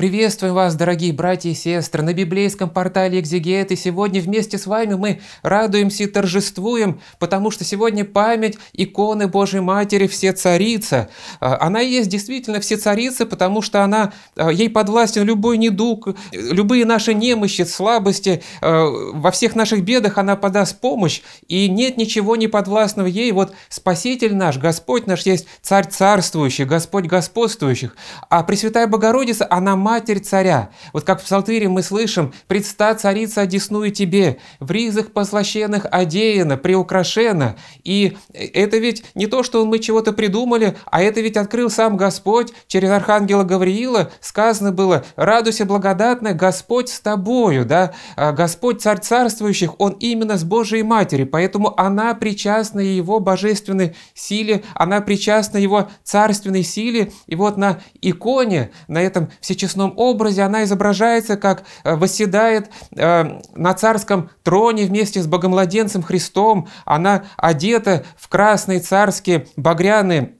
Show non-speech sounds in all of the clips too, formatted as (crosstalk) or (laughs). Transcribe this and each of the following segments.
Приветствуем вас, дорогие братья и сестры, на библейском портале Экзегет, и сегодня вместе с вами мы радуемся и торжествуем, потому что сегодня память иконы Божьей Матери Всецарица. А, она и есть действительно Всецарица, потому что она, а, ей подвластен любой недуг, любые наши немощи, слабости, а, во всех наших бедах она подаст помощь, и нет ничего не подвластного ей. Вот Спаситель наш, Господь наш есть Царь царствующий, Господь господствующих, а Пресвятая Богородица, она Матерь Царя. Вот как в Псалтыре мы слышим «Предста царица одесную тебе, в ризах послащенных одеяна, приукрашена». И это ведь не то, что мы чего-то придумали, а это ведь открыл сам Господь через Архангела Гавриила. Сказано было «Радуйся, благодатная, Господь с тобою». Да? А Господь Царь Царствующих, Он именно с Божьей Матери, поэтому она причастна Его божественной силе, она причастна Его царственной силе. И вот на иконе, на этом всечестном сном образе она изображается, как э, восседает э, на царском троне вместе с богомладенцем Христом. Она одета в красные царские багряные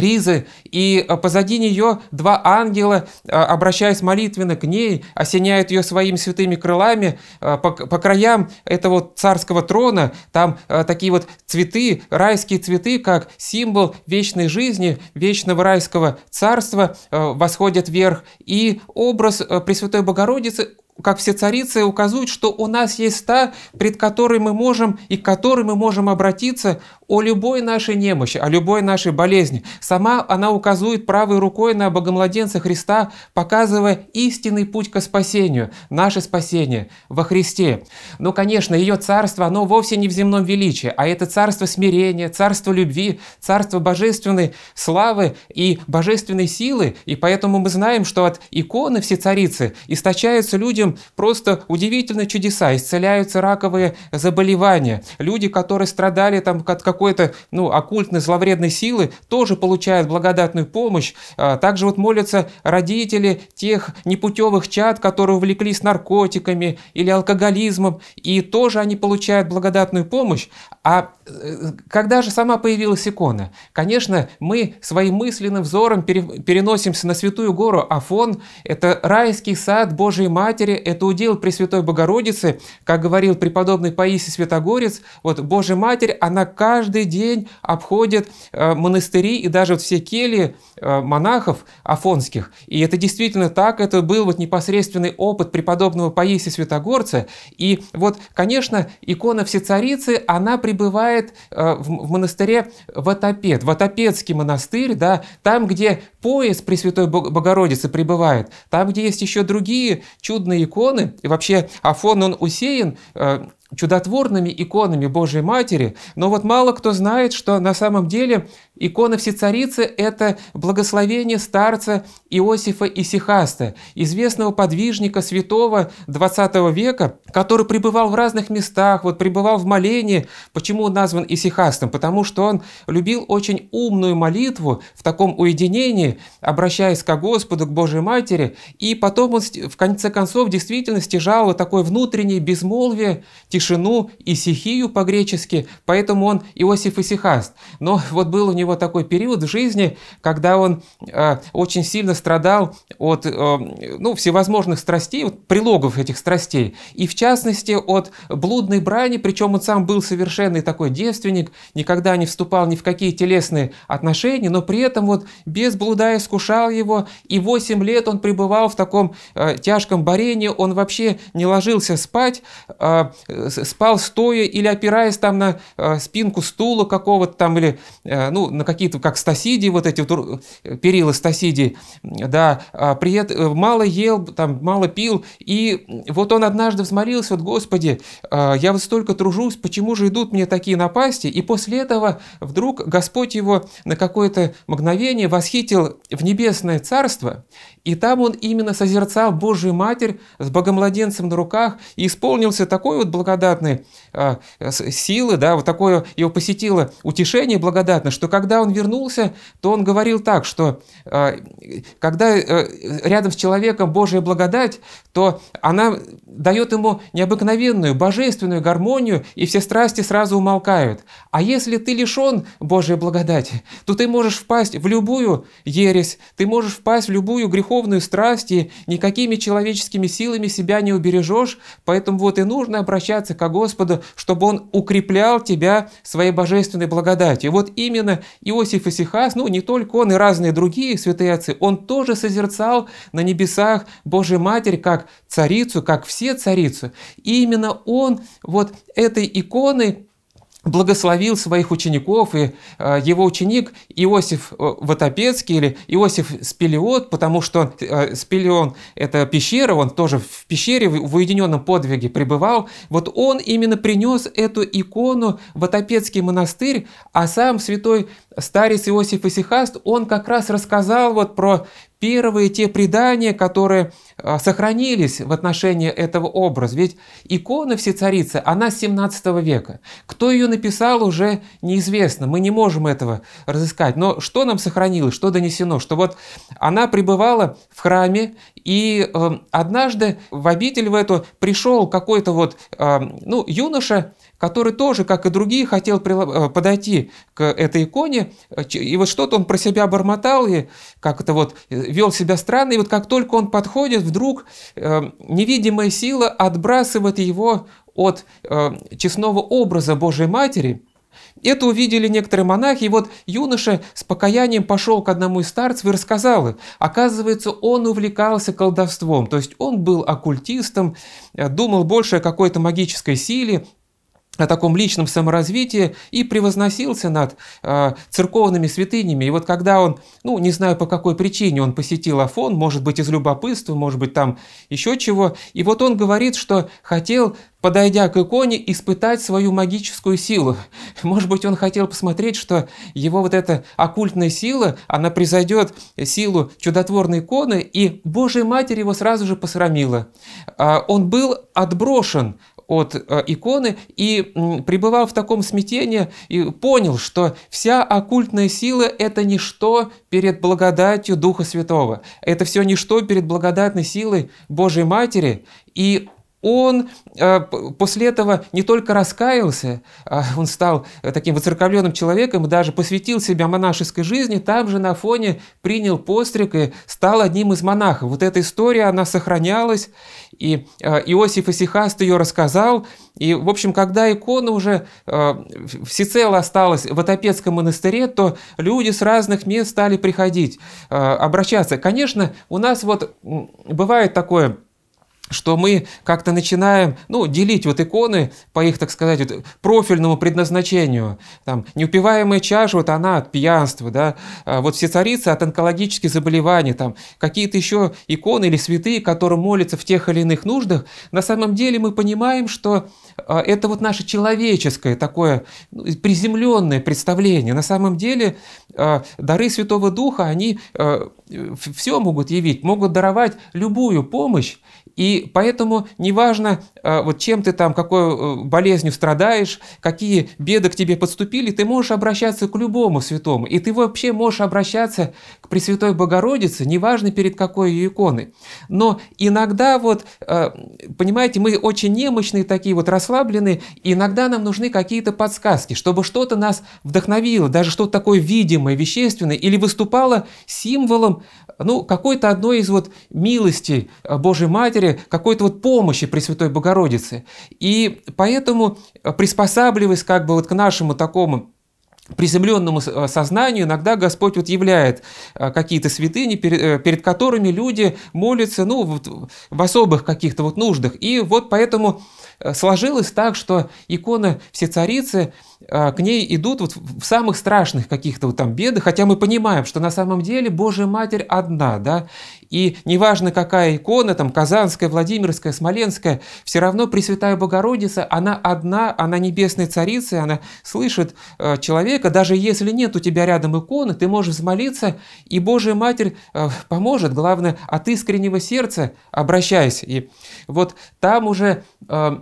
Ризы, и а, позади нее два ангела, а, обращаясь молитвенно к ней, осеняют ее своими святыми крылами а, по, по краям этого царского трона. Там такие вот цветы, райские цветы, как символ вечной жизни, вечного райского царства восходят вверх. И образ Пресвятой Богородицы как все царицы, указывают, что у нас есть та, пред которой мы можем и к которой мы можем обратиться о любой нашей немощи, о любой нашей болезни. Сама она указывает правой рукой на Богомладенца Христа, показывая истинный путь к спасению, наше спасение во Христе. Но, конечно, ее царство, оно вовсе не в земном величии, а это царство смирения, царство любви, царство божественной славы и божественной силы. И поэтому мы знаем, что от иконы все царицы источаются люди, людям просто удивительные чудеса, исцеляются раковые заболевания. Люди, которые страдали там от какой-то ну, оккультной зловредной силы, тоже получают благодатную помощь. А также вот молятся родители тех непутевых чад, которые увлеклись наркотиками или алкоголизмом, и тоже они получают благодатную помощь. А э, когда же сама появилась икона? Конечно, мы своим мысленным взором переносимся на Святую Гору Афон. Это райский сад Божьей Матери, это удел Пресвятой Богородицы, как говорил преподобный Паисий Святогорец, вот Божья Матерь, она каждый день обходит э, монастыри и даже вот все кельи э, монахов афонских. И это действительно так, это был вот непосредственный опыт преподобного Паисия Святогорца. И вот, конечно, икона Всецарицы, она пребывает э, в монастыре Ватопед, Ватопедский монастырь, да, там, где пояс Пресвятой Богородицы пребывает, там, где есть еще другие чудные иконы, и вообще Афон, он усеян э, чудотворными иконами Божьей Матери, но вот мало кто знает, что на самом деле Икона Всецарицы – это благословение старца Иосифа Исихаста, известного подвижника святого XX века, который пребывал в разных местах, вот пребывал в молении. Почему он назван Исихастом? Потому что он любил очень умную молитву в таком уединении, обращаясь к Господу, к Божьей Матери, и потом он в конце концов действительно стяжал вот такое внутреннее безмолвие, тишину и сихию по-гречески, поэтому он Иосиф Исихаст. Но вот был у него него такой период в жизни, когда он э, очень сильно страдал от э, ну, всевозможных страстей, вот прилогов этих страстей, и в частности от блудной брани, причем он сам был совершенный такой девственник, никогда не вступал ни в какие телесные отношения, но при этом вот без блуда искушал его, и 8 лет он пребывал в таком э, тяжком борении, он вообще не ложился спать, э, спал стоя или опираясь там на э, спинку стула какого-то там, или, э, ну, на какие-то, как стасидии, вот эти вот перила стасидии, да, а, приед, э, мало ел, там, мало пил, и вот он однажды взмолился, вот, Господи, а, я вот столько тружусь, почему же идут мне такие напасти? И после этого вдруг Господь его на какое-то мгновение восхитил в небесное царство, и там он именно созерцал Божию Матерь с богомладенцем на руках и исполнился такой вот благодатной а, силы, да, вот такое его посетило утешение благодатное, что как когда он вернулся, то он говорил так, что э, когда э, рядом с человеком Божья благодать, то она дает ему необыкновенную, божественную гармонию, и все страсти сразу умолкают. А если ты лишен Божьей благодати, то ты можешь впасть в любую ересь, ты можешь впасть в любую греховную страсть, и никакими человеческими силами себя не убережешь, поэтому вот и нужно обращаться к Господу, чтобы Он укреплял тебя своей божественной благодатью. вот именно Иосиф Исихас, ну не только он, и разные другие святые отцы, он тоже созерцал на небесах Божью Матерь как царицу, как все царицу. И именно он вот этой иконой благословил своих учеников, и э, его ученик Иосиф э, Ватопецкий или Иосиф Спилиот, потому что э, Спилион – это пещера, он тоже в пещере в, в уединенном подвиге пребывал, вот он именно принес эту икону в Ватопецкий монастырь, а сам святой старец Иосиф Исихаст, он как раз рассказал вот про первые те предания, которые а, сохранились в отношении этого образа. Ведь икона Всецарицы, она 17 века. Кто ее написал, уже неизвестно. Мы не можем этого разыскать. Но что нам сохранилось, что донесено? Что вот она пребывала в храме, и эм, однажды в обитель в эту пришел какой-то вот эм, ну, юноша, который тоже, как и другие, хотел э, подойти к этой иконе, э, и вот что-то он про себя бормотал, и как это вот э, вел себя странно, и вот как только он подходит, вдруг невидимая сила отбрасывает его от честного образа Божьей Матери, это увидели некоторые монахи, и вот юноша с покаянием пошел к одному из старцев и рассказал им. Оказывается, он увлекался колдовством, то есть он был оккультистом, думал больше о какой-то магической силе, о таком личном саморазвитии и превозносился над э, церковными святынями. И вот когда он, ну, не знаю по какой причине, он посетил Афон, может быть, из любопытства, может быть, там еще чего, и вот он говорит, что хотел подойдя к иконе, испытать свою магическую силу. (laughs) Может быть, он хотел посмотреть, что его вот эта оккультная сила, она произойдет силу чудотворной иконы, и Божья Матерь его сразу же посрамила. А, он был отброшен от э, иконы и пребывал в таком смятении и понял, что вся оккультная сила – это ничто перед благодатью Духа Святого. Это все ничто перед благодатной силой Божьей Матери. И он э, после этого не только раскаялся, а он стал э, таким воцерковленным человеком даже посвятил себя монашеской жизни, там же на фоне принял постриг и стал одним из монахов. Вот эта история, она сохранялась, и э, Иосиф Исихаст ее рассказал. И, в общем, когда икона уже э, всецело осталась в Отопецком монастыре, то люди с разных мест стали приходить, э, обращаться. Конечно, у нас вот бывает такое что мы как-то начинаем ну, делить вот иконы по их, так сказать, вот, профильному предназначению. Там, неупиваемая чаша, вот она от пьянства, да, а вот всецарица от онкологических заболеваний, там, какие-то еще иконы или святые, которым молятся в тех или иных нуждах, на самом деле мы понимаем, что а, это вот наше человеческое такое ну, приземленное представление. На самом деле а, дары Святого Духа, они а, все могут явить, могут даровать любую помощь, и поэтому неважно, а, вот чем ты там, какой э, болезнью страдаешь, какие беды к тебе подступили, ты можешь обращаться к любому святому. И ты вообще можешь обращаться к Пресвятой Богородице, неважно перед какой ее иконой. Но иногда вот, а, понимаете, мы очень немощные такие вот, расслабленные, и иногда нам нужны какие-то подсказки, чтобы что-то нас вдохновило, даже что-то такое видимое, вещественное, или выступало символом ну, какой-то одной из вот милостей э, Божьей Матери, какой-то вот помощи Пресвятой Богородицы. И поэтому, э, приспосабливаясь как бы вот к нашему такому приземленному э, сознанию иногда Господь вот являет какие-то святыни, перед которыми люди молятся ну, вот в особых каких-то вот нуждах. И вот поэтому Э, сложилось так, что икона Всецарицы, э, к ней идут вот в самых страшных каких-то вот там бедах, хотя мы понимаем, что на самом деле Божья Матерь одна, да, и неважно какая икона, там Казанская, Владимирская, Смоленская, все равно Пресвятая Богородица, она одна, она небесная царица, она слышит э, человека, даже если нет у тебя рядом иконы, ты можешь взмолиться, и Божья Матерь поможет, главное, от искреннего сердца обращаясь И вот там уже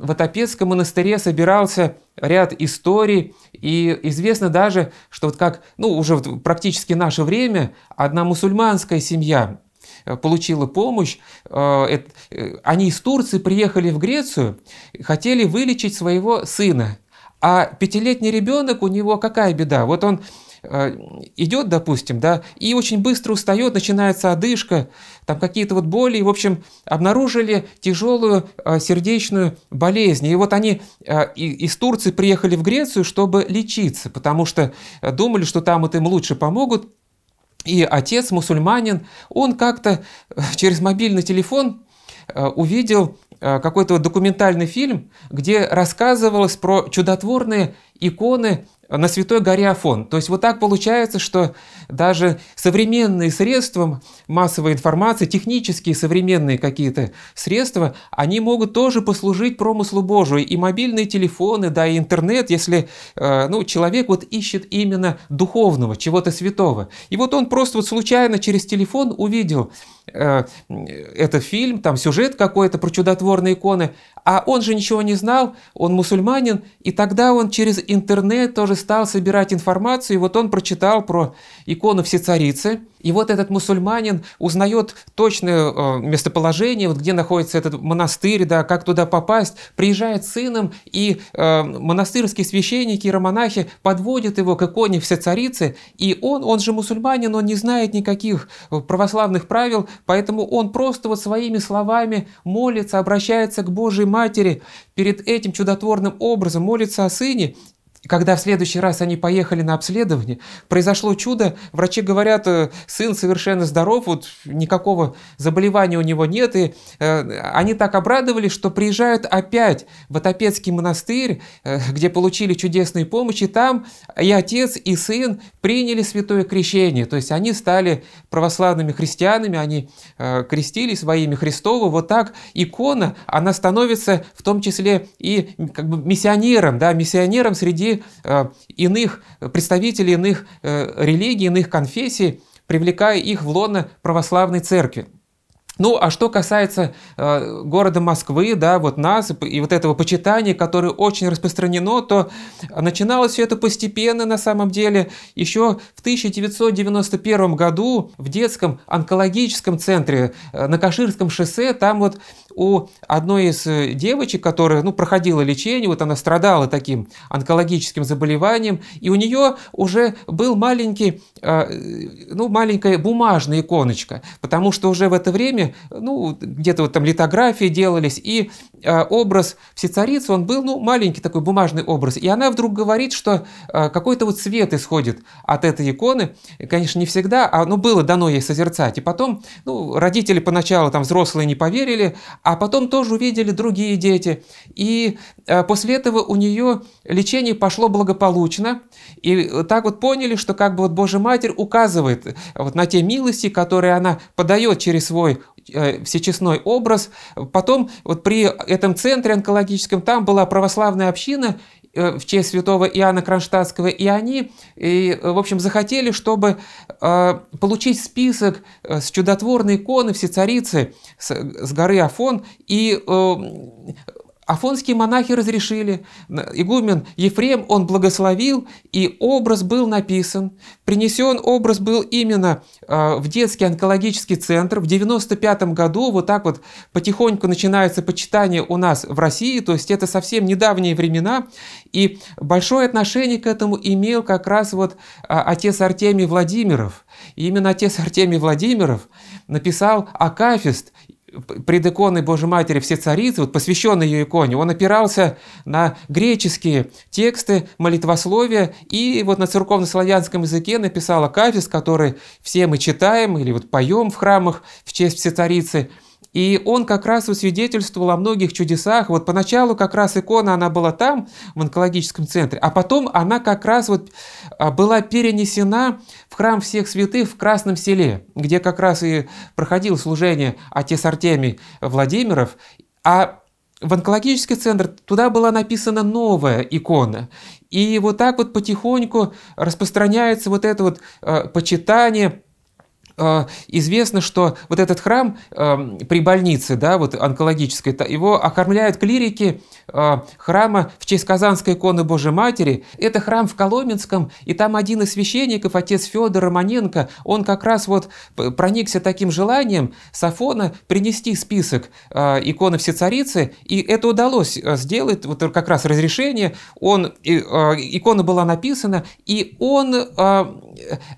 в Атапецком монастыре собирался ряд историй, и известно даже, что вот как, ну, уже вот практически наше время, одна мусульманская семья э, получила помощь. Э, э, они из Турции приехали в Грецию, хотели вылечить своего сына. А пятилетний ребенок, у него какая беда? Вот он Э, идет, допустим, да, и очень быстро устает, начинается одышка, там какие-то вот боли, и, в общем, обнаружили тяжелую э, сердечную болезнь. И вот они э, из Турции приехали в Грецию, чтобы лечиться, потому что думали, что там вот им лучше помогут. И отец, мусульманин, он как-то через мобильный телефон увидел какой-то вот документальный фильм, где рассказывалось про чудотворные иконы на Святой горе Афон. То есть вот так получается, что даже современные средства массовой информации, технические современные какие-то средства, они могут тоже послужить промыслу Божию. И мобильные телефоны, да, и интернет, если э, ну, человек вот ищет именно духовного, чего-то святого. И вот он просто вот случайно через телефон увидел Э, это фильм, там сюжет какой-то про чудотворные иконы, а он же ничего не знал, он мусульманин, и тогда он через интернет тоже стал собирать информацию, и вот он прочитал про икону Всецарицы, и вот этот мусульманин узнает точное э, местоположение, вот где находится этот монастырь, да, как туда попасть, приезжает с сыном, и э, монастырские священники, иеромонахи подводят его к иконе Всецарицы, и он, он же мусульманин, он не знает никаких э, православных правил, поэтому он просто вот своими словами молится, обращается к Божьей Матери перед этим чудотворным образом, молится о сыне, когда в следующий раз они поехали на обследование, произошло чудо, врачи говорят, э, сын совершенно здоров, вот никакого заболевания у него нет, и э, они так обрадовались, что приезжают опять в Отопецкий монастырь, э, где получили чудесную помощь, и там и отец, и сын приняли святое крещение, то есть они стали православными христианами, они э, крестились во имя Христова, вот так икона, она становится в том числе и как бы миссионером, да, миссионером среди и э, иных представителей иных э, религий, иных конфессий, привлекая их в лоно православной церкви. Ну, а что касается э, города Москвы, да, вот нас и вот этого почитания, которое очень распространено, то начиналось все это постепенно, на самом деле, еще в 1991 году в детском онкологическом центре э, на Каширском шоссе, там вот у одной из э, девочек, которая ну, проходила лечение, вот она страдала таким онкологическим заболеванием, и у нее уже был маленький, э, ну, маленькая бумажная иконочка, потому что уже в это время, ну, где-то вот там литографии делались, и э, образ всецарицы, он был, ну, маленький такой бумажный образ, и она вдруг говорит, что какой-то вот свет исходит от этой иконы, конечно, не всегда, а, ну, было дано ей созерцать, и потом, ну, родители поначалу там взрослые не поверили, а потом тоже увидели другие дети. И э, после этого у нее лечение пошло благополучно. И э, так вот поняли, что как бы вот Божья Матерь указывает э, вот на те милости, которые она подает через свой всечестной образ. Потом вот при этом центре онкологическом там была православная община, Э, в честь святого Иоанна Кронштадтского, и они, и, в общем, захотели, чтобы э, получить список э, с чудотворной иконы Всецарицы с, с горы Афон и Афонские монахи разрешили, игумен Ефрем он благословил, и образ был написан. Принесен образ был именно а, в детский онкологический центр. В 95 году вот так вот потихоньку начинается почитание у нас в России, то есть это совсем недавние времена, и большое отношение к этому имел как раз вот а, отец Артемий Владимиров. И именно отец Артемий Владимиров написал Акафист пред иконой Божьей Матери все царицы, вот посвященный ее иконе, он опирался на греческие тексты, молитвословия, и вот на церковно-славянском языке написал акафис, который все мы читаем или вот поем в храмах в честь всецарицы царицы, и он как раз усвидетельствовал о многих чудесах. Вот поначалу как раз икона, она была там, в онкологическом центре, а потом она как раз вот а, была перенесена в храм всех святых в Красном селе, где как раз и проходил служение отец Артемий Владимиров. А в онкологический центр туда была написана новая икона. И вот так вот потихоньку распространяется вот это вот э, почитание а, известно, что вот этот храм эм, при больнице, да, вот онкологической, его окормляют клирики э, храма в честь Казанской иконы Божьей Матери. Это храм в Коломенском, и там один из священников, отец Федор Романенко, он как раз вот проникся таким желанием Сафона принести список э, иконы Всецарицы, и это удалось э, сделать, вот как раз разрешение, он, икона была написана, и он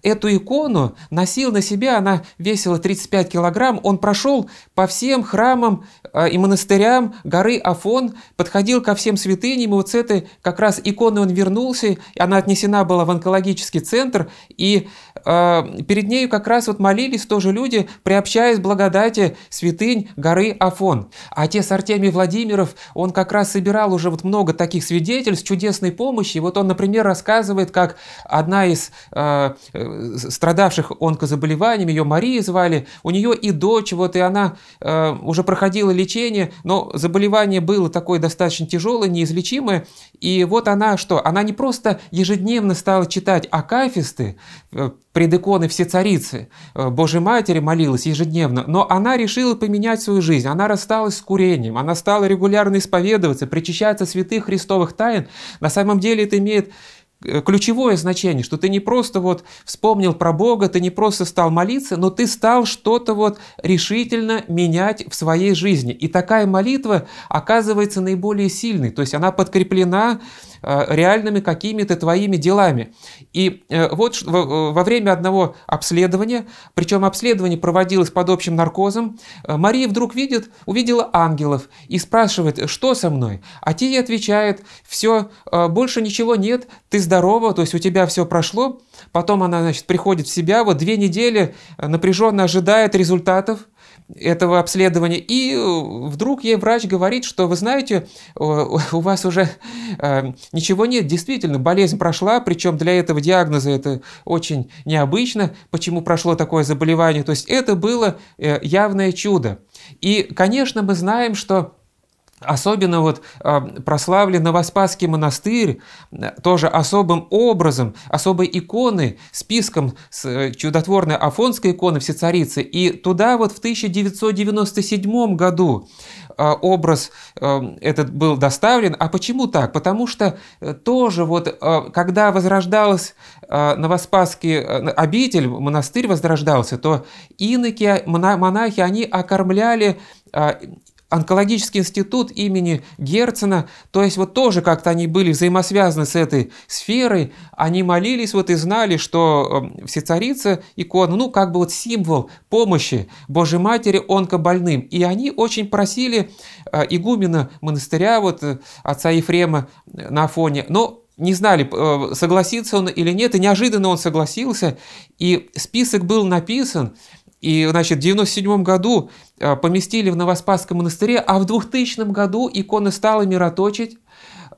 эту икону носил на себя она весила 35 килограмм, он прошел по всем храмам э, и монастырям горы Афон, подходил ко всем святыням, и вот с этой как раз иконы он вернулся, она отнесена была в онкологический центр, и а, перед нею как раз вот молились тоже люди, приобщаясь благодати святынь горы Афон. А отец Артемий Владимиров, он как раз собирал уже вот много таких свидетельств чудесной помощи. Вот он, например, рассказывает, как одна из а, э, страдавших онкозаболеваниями, ее Марии звали, у нее и дочь, вот и она э, уже проходила лечение, но заболевание было такое достаточно тяжелое, неизлечимое. И вот она что? Она не просто ежедневно стала читать акафисты, э, пред иконой Всецарицы, э, Божьей Матери молилась ежедневно, но она решила поменять свою жизнь, она рассталась с курением, она стала регулярно исповедоваться, причащаться святых христовых тайн. На самом деле это имеет э, ключевое значение, что ты не просто вот вспомнил про Бога, ты не просто стал молиться, но ты стал что-то вот решительно менять в своей жизни. И такая молитва оказывается наиболее сильной, то есть она подкреплена Э, реальными какими-то твоими делами. И э, вот э, во время одного обследования, причем обследование проводилось под общим наркозом, Мария вдруг видит, увидела ангелов и спрашивает, что со мной? А те ей отвечают, все, больше ничего нет, ты здорова, то есть у тебя все прошло. Потом она, значит, приходит в себя, вот две недели напряженно ожидает результатов, этого обследования. И э, вдруг ей врач говорит, что вы знаете, у вас уже э, ничего нет, действительно, болезнь прошла, причем для этого диагноза это очень необычно, почему прошло такое заболевание. То есть это было э, явное чудо. И, конечно, мы знаем, что Особенно вот а, прославлен Новоспасский монастырь, э, тоже особым образом, особой иконы, списком с э, чудотворной Афонской иконы Всецарицы. И туда вот в 1997 году а, образ э, этот был доставлен. А почему так? Потому что тоже вот, когда возрождалась Новоспасский обитель, монастырь возрождался, то иноки, монахи, они окормляли а, онкологический институт имени Герцена, то есть вот тоже как-то они были взаимосвязаны с этой сферой, они молились вот и знали, что эм, всецарица икона, ну как бы вот символ помощи Божьей Матери онкобольным. И они очень просили э, игумена монастыря, вот э, отца Ефрема э, на фоне, но не знали, согласится он или нет, и неожиданно он согласился, и список был написан, и, значит, в 97 году а, поместили в Новоспасском монастыре, а в 2000 году иконы стала мироточить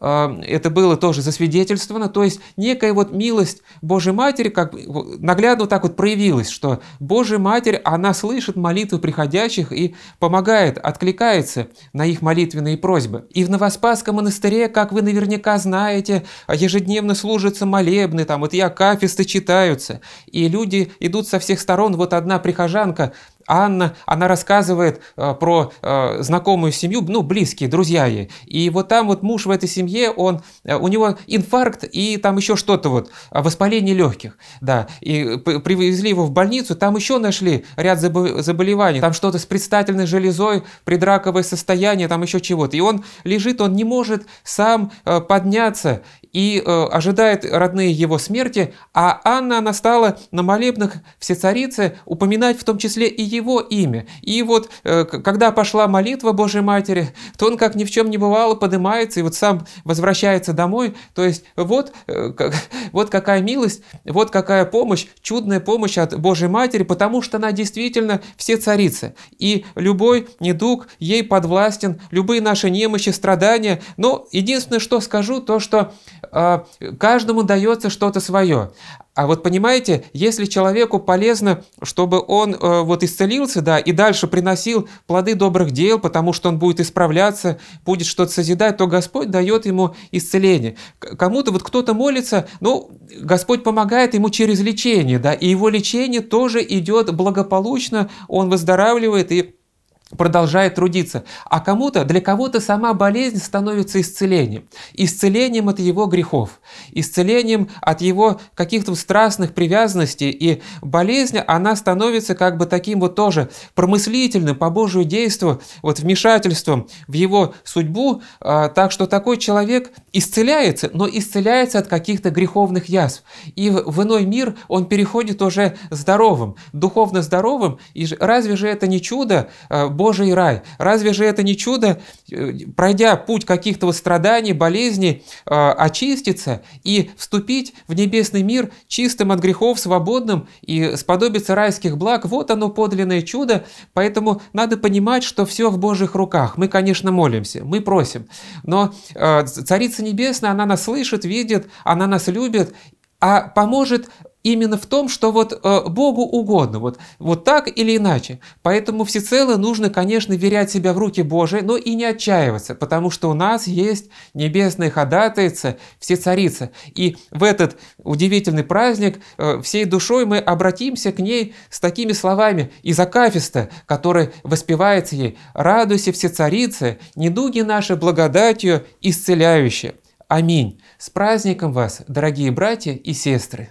это было тоже засвидетельствовано, то есть некая вот милость Божьей Матери как наглядно вот так вот проявилась, что Божья Матерь, она слышит молитвы приходящих и помогает, откликается на их молитвенные просьбы. И в Новоспасском монастыре, как вы наверняка знаете, ежедневно служатся молебны, там вот и акафисты читаются, и люди идут со всех сторон, вот одна прихожанка Анна, она рассказывает э, про э, знакомую семью, ну, близкие, друзья ей. И вот там вот муж в этой семье, он, э, у него инфаркт и там еще что-то вот, а, воспаление легких, да. И привезли его в больницу, там еще нашли ряд забо заболеваний, там что-то с предстательной железой, предраковое состояние, там еще чего-то. И он лежит, он не может сам э, подняться и э, ожидает родные его смерти, а Анна, она стала на молебнах всецарице упоминать в том числе и его имя. И вот, э, когда пошла молитва Божьей Матери, то он, как ни в чем не бывало, поднимается и вот сам возвращается домой. То есть вот, э, (laughs) вот какая милость, вот какая помощь, чудная помощь от Божьей Матери, потому что она действительно все царицы И любой недуг ей подвластен, любые наши немощи, страдания. Но единственное, что скажу, то, что а, каждому дается что-то свое. А вот понимаете, если человеку полезно, чтобы он э, вот исцелился, да, и дальше приносил плоды добрых дел, потому что он будет исправляться, будет что-то созидать, то Господь дает ему исцеление. Кому-то вот кто-то молится, ну, Господь помогает ему через лечение, да, и его лечение тоже идет благополучно, он выздоравливает и продолжает трудиться. А кому-то, для кого-то сама болезнь становится исцелением. Исцелением от его грехов, исцелением от его каких-то страстных привязанностей. И болезнь, она становится как бы таким вот тоже промыслительным по Божию действию, вот вмешательством в его судьбу. А, так что такой человек исцеляется, но исцеляется от каких-то греховных язв. И в иной мир он переходит уже здоровым, духовно здоровым. И разве же это не чудо а, Божий рай. Разве же это не чудо, э, пройдя путь каких-то вот страданий, болезней, э, очиститься и вступить в небесный мир чистым от грехов, свободным и сподобиться райских благ? Вот оно подлинное чудо, поэтому надо понимать, что все в Божьих руках. Мы, конечно, молимся, мы просим, но э, Царица Небесная, она нас слышит, видит, она нас любит, а поможет именно в том, что вот э, Богу угодно, вот, вот так или иначе. Поэтому всецело нужно, конечно, верять себя в руки Божии, но и не отчаиваться, потому что у нас есть небесная ходатайца, всецарица. И в этот удивительный праздник э, всей душой мы обратимся к ней с такими словами из Акафиста, который воспевается ей «Радуйся, всецарица, недуги наши благодатью исцеляющие». Аминь. С праздником вас, дорогие братья и сестры!